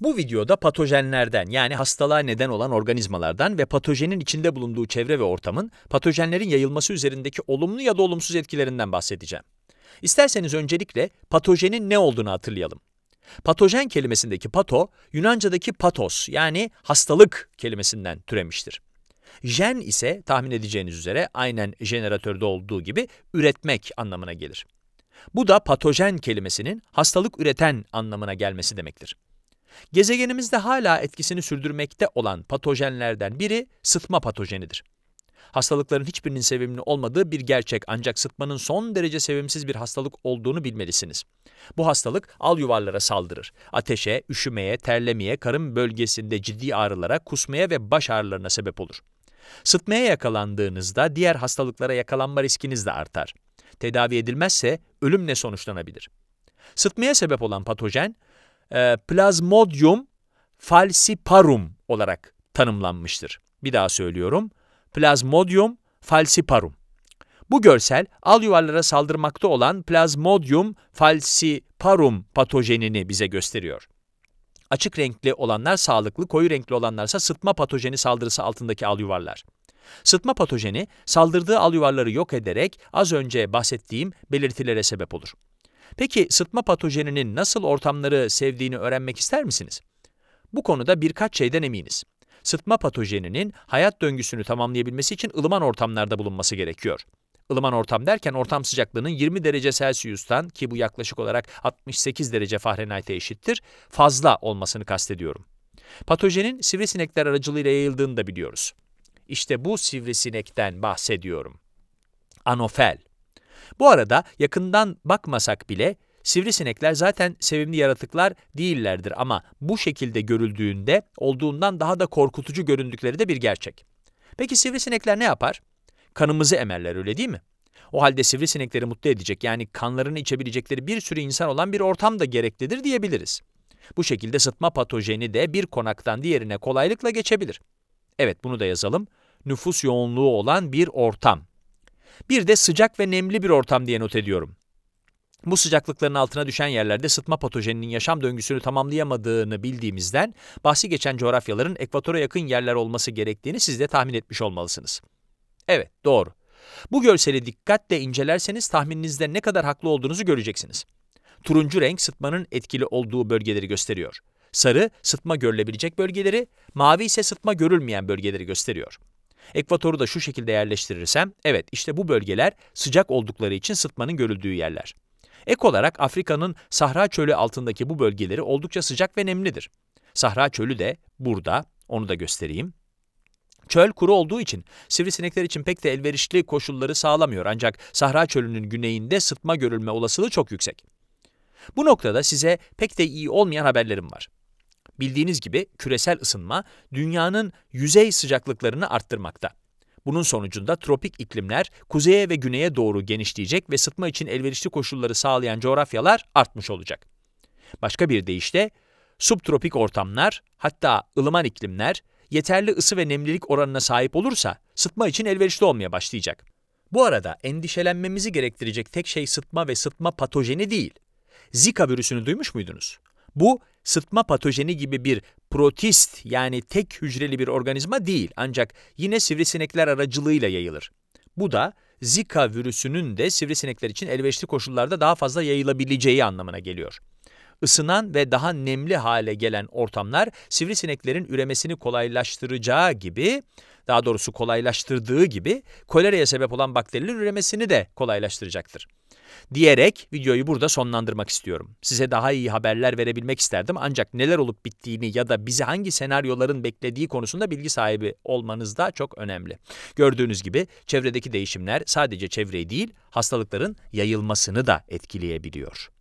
Bu videoda patojenlerden yani hastalığa neden olan organizmalardan ve patojenin içinde bulunduğu çevre ve ortamın patojenlerin yayılması üzerindeki olumlu ya da olumsuz etkilerinden bahsedeceğim. İsterseniz öncelikle patojenin ne olduğunu hatırlayalım. Patojen kelimesindeki pato, Yunanca'daki patos yani hastalık kelimesinden türemiştir. Jen ise tahmin edeceğiniz üzere aynen jeneratörde olduğu gibi üretmek anlamına gelir. Bu da patojen kelimesinin hastalık üreten anlamına gelmesi demektir. Gezegenimizde hala etkisini sürdürmekte olan patojenlerden biri sıtma patojenidir. Hastalıkların hiçbirinin sevimli olmadığı bir gerçek ancak sıtmanın son derece sevimsiz bir hastalık olduğunu bilmelisiniz. Bu hastalık al yuvarlara saldırır. Ateşe, üşümeye, terlemeye, karın bölgesinde ciddi ağrılara, kusmaya ve baş ağrılarına sebep olur. Sıtmaya yakalandığınızda diğer hastalıklara yakalanma riskiniz de artar. Tedavi edilmezse ölümle sonuçlanabilir. Sıtmaya sebep olan patojen, e, Plasmodium falciparum olarak tanımlanmıştır. Bir daha söylüyorum. Plasmodium falciparum. Bu görsel al yuvarlara saldırmakta olan Plasmodium falciparum patojenini bize gösteriyor. Açık renkli olanlar sağlıklı, koyu renkli olanlarsa sıtma patojeni saldırısı altındaki al yuvarlar. Sıtma patojeni saldırdığı al yuvarları yok ederek az önce bahsettiğim belirtilere sebep olur. Peki sıtma patojeninin nasıl ortamları sevdiğini öğrenmek ister misiniz? Bu konuda birkaç şeyden eminiz. Sıtma patojeninin hayat döngüsünü tamamlayabilmesi için ılıman ortamlarda bulunması gerekiyor. Ilıman ortam derken ortam sıcaklığının 20 derece Celsius'tan ki bu yaklaşık olarak 68 derece Fahrenheit'e eşittir fazla olmasını kastediyorum. Patojenin sivrisinekler aracılığıyla yayıldığını da biliyoruz. İşte bu sivrisinekten bahsediyorum. Anofel. Bu arada yakından bakmasak bile Sivrisinekler zaten sevimli yaratıklar değillerdir ama bu şekilde görüldüğünde olduğundan daha da korkutucu göründükleri de bir gerçek. Peki sivrisinekler ne yapar? Kanımızı emerler öyle değil mi? O halde sivrisinekleri mutlu edecek yani kanlarını içebilecekleri bir sürü insan olan bir ortam da gereklidir diyebiliriz. Bu şekilde sıtma patojeni de bir konaktan diğerine kolaylıkla geçebilir. Evet bunu da yazalım. Nüfus yoğunluğu olan bir ortam bir de sıcak ve nemli bir ortam diye not ediyorum. Bu sıcaklıkların altına düşen yerlerde sıtma patojeninin yaşam döngüsünü tamamlayamadığını bildiğimizden bahsi geçen coğrafyaların ekvatora yakın yerler olması gerektiğini siz de tahmin etmiş olmalısınız. Evet, doğru. Bu görseli dikkatle incelerseniz tahmininizde ne kadar haklı olduğunuzu göreceksiniz. Turuncu renk sıtmanın etkili olduğu bölgeleri gösteriyor. Sarı, sıtma görülebilecek bölgeleri, mavi ise sıtma görülmeyen bölgeleri gösteriyor. Ekvatoru da şu şekilde yerleştirirsem, evet işte bu bölgeler sıcak oldukları için sıtmanın görüldüğü yerler. Ek olarak Afrika'nın Sahra Çölü altındaki bu bölgeleri oldukça sıcak ve nemlidir. Sahra Çölü de burada, onu da göstereyim. Çöl kuru olduğu için sivrisinekler için pek de elverişli koşulları sağlamıyor ancak Sahra Çölü'nün güneyinde sıtma görülme olasılığı çok yüksek. Bu noktada size pek de iyi olmayan haberlerim var. Bildiğiniz gibi küresel ısınma dünyanın yüzey sıcaklıklarını arttırmakta. Bunun sonucunda tropik iklimler kuzeye ve güneye doğru genişleyecek ve sıtma için elverişli koşulları sağlayan coğrafyalar artmış olacak. Başka bir deyişle, subtropik ortamlar hatta ılıman iklimler yeterli ısı ve nemlilik oranına sahip olursa sıtma için elverişli olmaya başlayacak. Bu arada endişelenmemizi gerektirecek tek şey sıtma ve sıtma patojeni değil. Zika virüsünü duymuş muydunuz? Bu sıtma patojeni gibi bir protist yani tek hücreli bir organizma değil ancak yine sivrisinekler aracılığıyla yayılır. Bu da Zika virüsünün de sivrisinekler için elverişli koşullarda daha fazla yayılabileceği anlamına geliyor. Isınan ve daha nemli hale gelen ortamlar sivrisineklerin üremesini kolaylaştıracağı gibi daha doğrusu kolaylaştırdığı gibi koleraya sebep olan bakterilerin üremesini de kolaylaştıracaktır. Diyerek videoyu burada sonlandırmak istiyorum. Size daha iyi haberler verebilmek isterdim ancak neler olup bittiğini ya da bizi hangi senaryoların beklediği konusunda bilgi sahibi olmanız da çok önemli. Gördüğünüz gibi çevredeki değişimler sadece çevreyi değil hastalıkların yayılmasını da etkileyebiliyor.